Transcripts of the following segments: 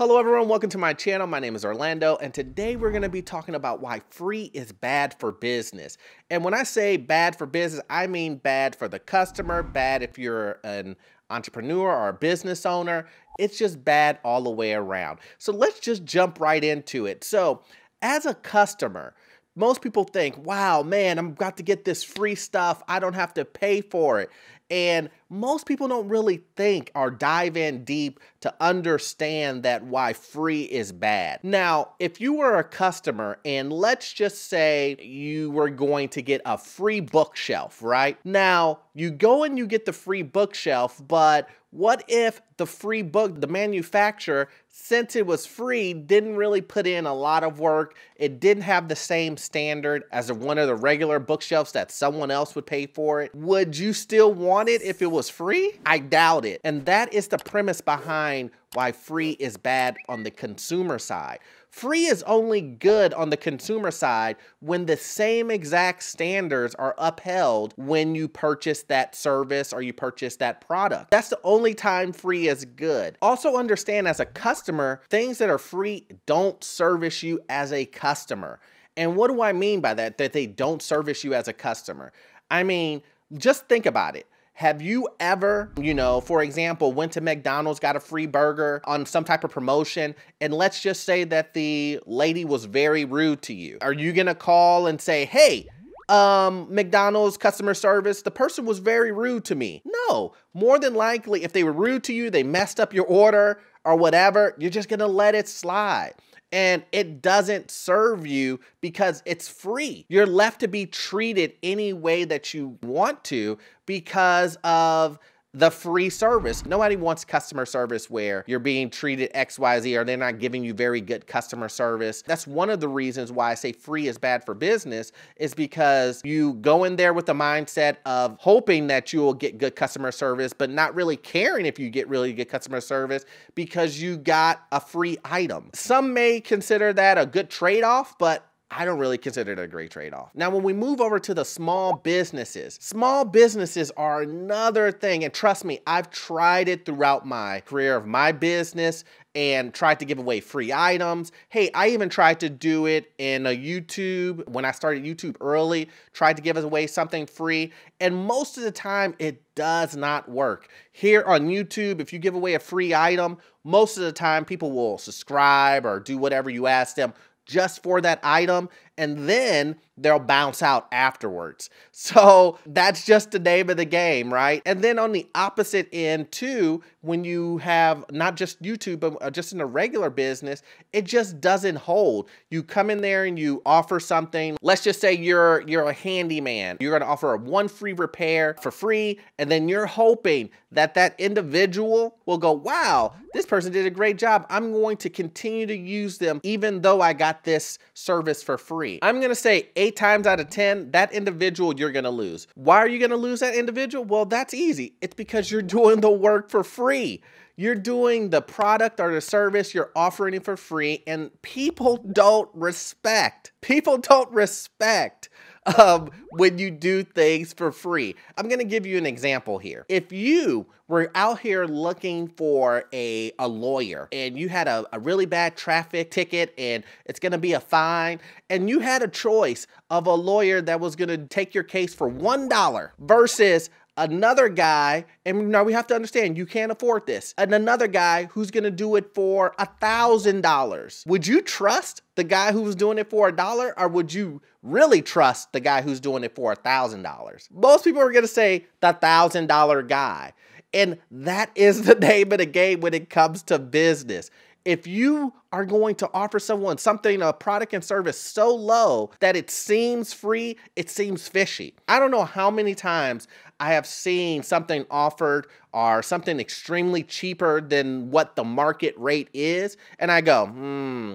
Hello everyone, welcome to my channel. My name is Orlando and today we're gonna be talking about why free is bad for business. And when I say bad for business, I mean bad for the customer, bad if you're an entrepreneur or a business owner. It's just bad all the way around. So let's just jump right into it. So as a customer, most people think, wow, man, I've got to get this free stuff. I don't have to pay for it. And most people don't really think or dive in deep to understand that why free is bad. Now, if you were a customer and let's just say you were going to get a free bookshelf, right? Now, you go and you get the free bookshelf, but what if the free book, the manufacturer, since it was free, didn't really put in a lot of work? It didn't have the same standard as one of the regular bookshelves that someone else would pay for it. Would you still want it if it was free? I doubt it. And that is the premise behind why free is bad on the consumer side. Free is only good on the consumer side when the same exact standards are upheld when you purchase that service or you purchase that product. That's the only time free is good. Also understand as a customer, things that are free don't service you as a customer. And what do I mean by that? That they don't service you as a customer. I mean, just think about it. Have you ever, you know, for example, went to McDonald's, got a free burger on some type of promotion, and let's just say that the lady was very rude to you? Are you gonna call and say, hey, um, McDonald's customer service, the person was very rude to me. No, more than likely, if they were rude to you, they messed up your order or whatever, you're just gonna let it slide and it doesn't serve you because it's free. You're left to be treated any way that you want to because of the free service. Nobody wants customer service where you're being treated XYZ or they're not giving you very good customer service. That's one of the reasons why I say free is bad for business is because you go in there with the mindset of hoping that you will get good customer service, but not really caring if you get really good customer service because you got a free item. Some may consider that a good trade off, but I don't really consider it a great trade-off. Now, when we move over to the small businesses, small businesses are another thing. And trust me, I've tried it throughout my career of my business and tried to give away free items. Hey, I even tried to do it in a YouTube, when I started YouTube early, tried to give away something free. And most of the time it does not work. Here on YouTube, if you give away a free item, most of the time people will subscribe or do whatever you ask them just for that item and then they'll bounce out afterwards. So that's just the name of the game, right? And then on the opposite end too, when you have not just YouTube, but uh, just in a regular business, it just doesn't hold. You come in there and you offer something. Let's just say you're you're a handyman. You're going to offer a one free repair for free, and then you're hoping that that individual will go, "Wow, this person did a great job. I'm going to continue to use them even though I got this service for free." I'm gonna say eight times out of 10, that individual you're gonna lose. Why are you gonna lose that individual? Well, that's easy. It's because you're doing the work for free. You're doing the product or the service you're offering it for free, and people don't respect. People don't respect um, when you do things for free. I'm going to give you an example here. If you were out here looking for a, a lawyer and you had a, a really bad traffic ticket and it's going to be a fine and you had a choice of a lawyer that was going to take your case for $1 versus another guy, and now we have to understand you can't afford this, and another guy who's gonna do it for a thousand dollars. Would you trust the guy who was doing it for a dollar, or would you really trust the guy who's doing it for a thousand dollars? Most people are gonna say the thousand dollar guy. And that is the name of the game when it comes to business. If you are going to offer someone something, a product and service so low that it seems free, it seems fishy. I don't know how many times I have seen something offered or something extremely cheaper than what the market rate is. And I go, hmm,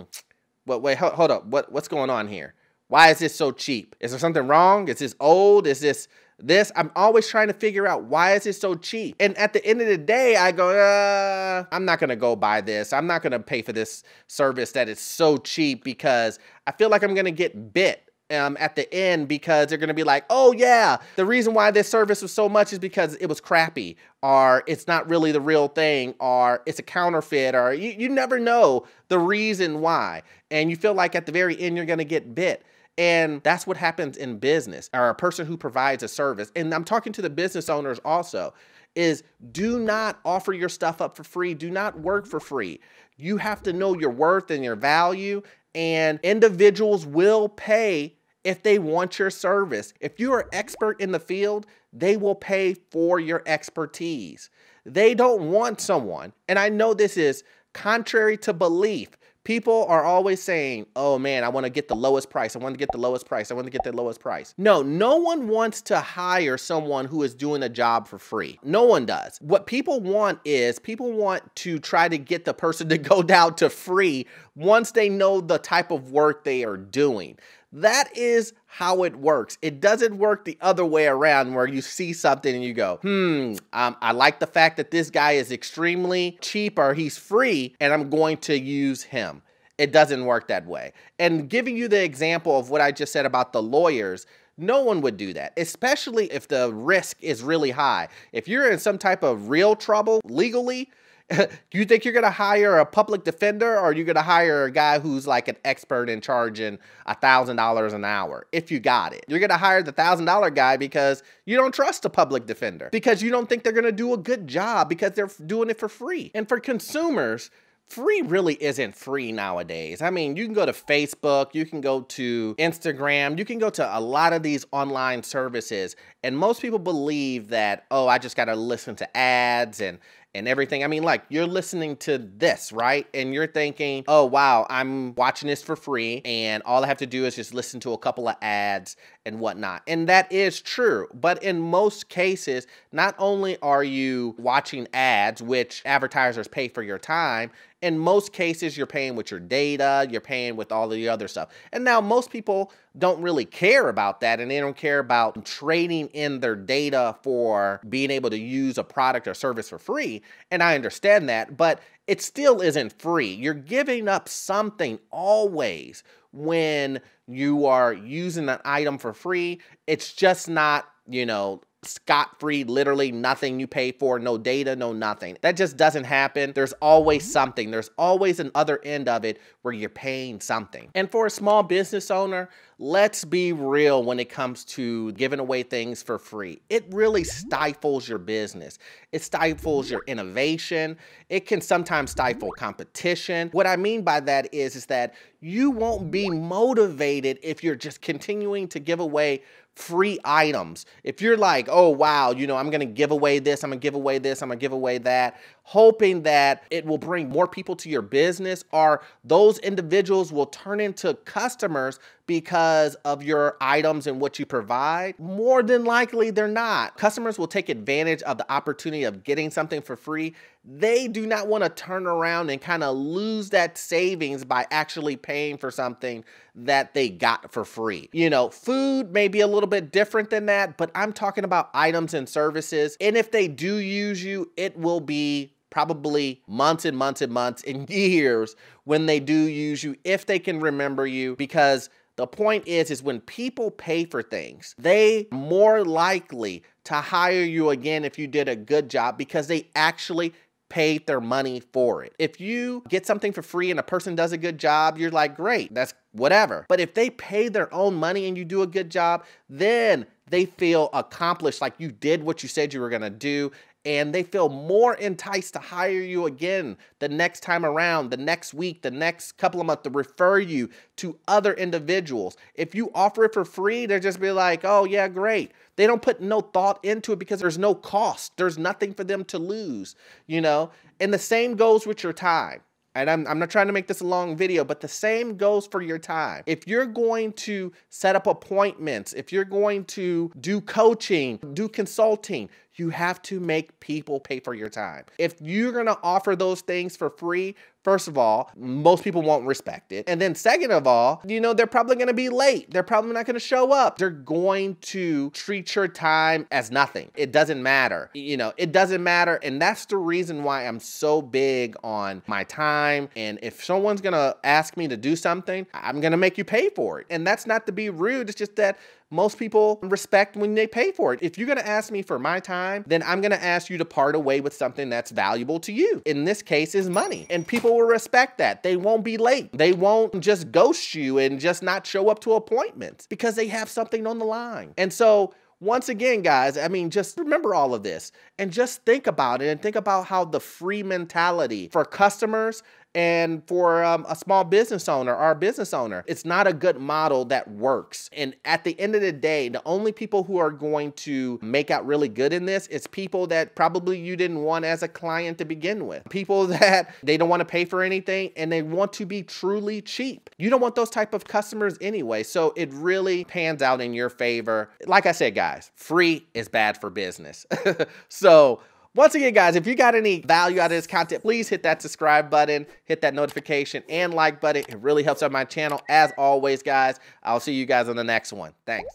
but wait, hold, hold up. What, what's going on here? Why is this so cheap? Is there something wrong? Is this old? Is this this. I'm always trying to figure out why is it so cheap? And at the end of the day, I go, uh, I'm not gonna go buy this. I'm not gonna pay for this service that is so cheap because I feel like I'm gonna get bit um, at the end because they're gonna be like, oh yeah, the reason why this service was so much is because it was crappy, or it's not really the real thing, or it's a counterfeit, or you, you never know the reason why. And you feel like at the very end you're gonna get bit. And that's what happens in business or a person who provides a service. And I'm talking to the business owners also is do not offer your stuff up for free. Do not work for free. You have to know your worth and your value and individuals will pay if they want your service. If you are expert in the field, they will pay for your expertise. They don't want someone. And I know this is contrary to belief People are always saying, oh man, I want to get the lowest price. I want to get the lowest price. I want to get the lowest price. No, no one wants to hire someone who is doing a job for free. No one does. What people want is people want to try to get the person to go down to free once they know the type of work they are doing. That is how it works. It doesn't work the other way around where you see something and you go, hmm, um, I like the fact that this guy is extremely cheap or he's free and I'm going to use him. It doesn't work that way. And giving you the example of what I just said about the lawyers, no one would do that, especially if the risk is really high. If you're in some type of real trouble legally, do you think you're going to hire a public defender or are you going to hire a guy who's like an expert in charging $1,000 an hour if you got it? You're going to hire the $1,000 guy because you don't trust a public defender, because you don't think they're going to do a good job because they're doing it for free. And for consumers, free really isn't free nowadays. I mean, you can go to Facebook, you can go to Instagram, you can go to a lot of these online services, and most people believe that, oh, I just gotta listen to ads and and everything. I mean, like you're listening to this, right? And you're thinking, oh, wow, I'm watching this for free. And all I have to do is just listen to a couple of ads and whatnot. And that is true. But in most cases, not only are you watching ads, which advertisers pay for your time, in most cases, you're paying with your data, you're paying with all the other stuff. And now most people don't really care about that and they don't care about trading in their data for being able to use a product or service for free. And I understand that, but it still isn't free. You're giving up something always when you are using an item for free. It's just not, you know, scot free, literally nothing you pay for, no data, no nothing. That just doesn't happen. There's always mm-hmm. something. There's always an other end of it where you're paying something. And for a small business owner, let's be real when it comes to giving away things for free. It really stifles your business. It stifles your innovation. It can sometimes stifle competition. What I mean by that is, is that you won't be motivated if you're just continuing to give away free items. If you're like, oh, wow, you know, I'm going to give away this, I'm going to give away this, I'm going to give away that hoping that it will bring more people to your business or those individuals will turn into customers because of your items and what you provide? More than likely, they're not. Customers will take advantage of the opportunity of getting something for free. They do not want to turn around and kind of lose that savings by actually paying for something that they got for free. You know, food may be a little bit different than that, but I'm talking about items and services. And if they do use you, it will be probably months and months and months and years when they do use you, if they can remember you, because the point is, is when people pay for things, they more likely to hire you again if you did a good job because they actually paid their money for it. If you get something for free and a person does a good job, you're like, great, that's whatever. But if they pay their own money and you do a good job, then they feel accomplished, like you did what you said you were gonna do, and they feel more enticed to hire you again the next time around, the next week, the next couple of months to refer you to other individuals. If you offer it for free, they'll just be like, oh, yeah, great. They don't put no thought into it because there's no cost, there's nothing for them to lose, you know? And the same goes with your time. And I'm, I'm not trying to make this a long video, but the same goes for your time. If you're going to set up appointments, if you're going to do coaching, do consulting, you have to make people pay for your time. If you're going to offer those things for free First of all, most people won't respect it. And then second of all, you know, they're probably gonna be late. They're probably not gonna show up. They're going to treat your time as nothing. It doesn't matter. You know, it doesn't matter. And that's the reason why I'm so big on my time. And if someone's gonna ask me to do something, I'm gonna make you pay for it. And that's not to be rude, it's just that most people respect when they pay for it. If you're gonna ask me for my time, then I'm gonna ask you to part away with something that's valuable to you. In this case is money. And people will respect that. They won't be late. They won't just ghost you and just not show up to appointments because they have something on the line. And so once again, guys, I mean, just remember all of this and just think about it and think about how the free mentality for customers and for um, a small business owner or a business owner, it's not a good model that works. And at the end of the day, the only people who are going to make out really good in this is people that probably you didn't want as a client to begin with. People that they don't want to pay for anything and they want to be truly cheap. You don't want those type of customers anyway. So it really pans out in your favor. Like I said, guys, free is bad for business. so once again, guys, if you got any value out of this content, please hit that subscribe button, hit that notification and like button. It really helps out my channel. As always, guys, I'll see you guys on the next one. Thanks.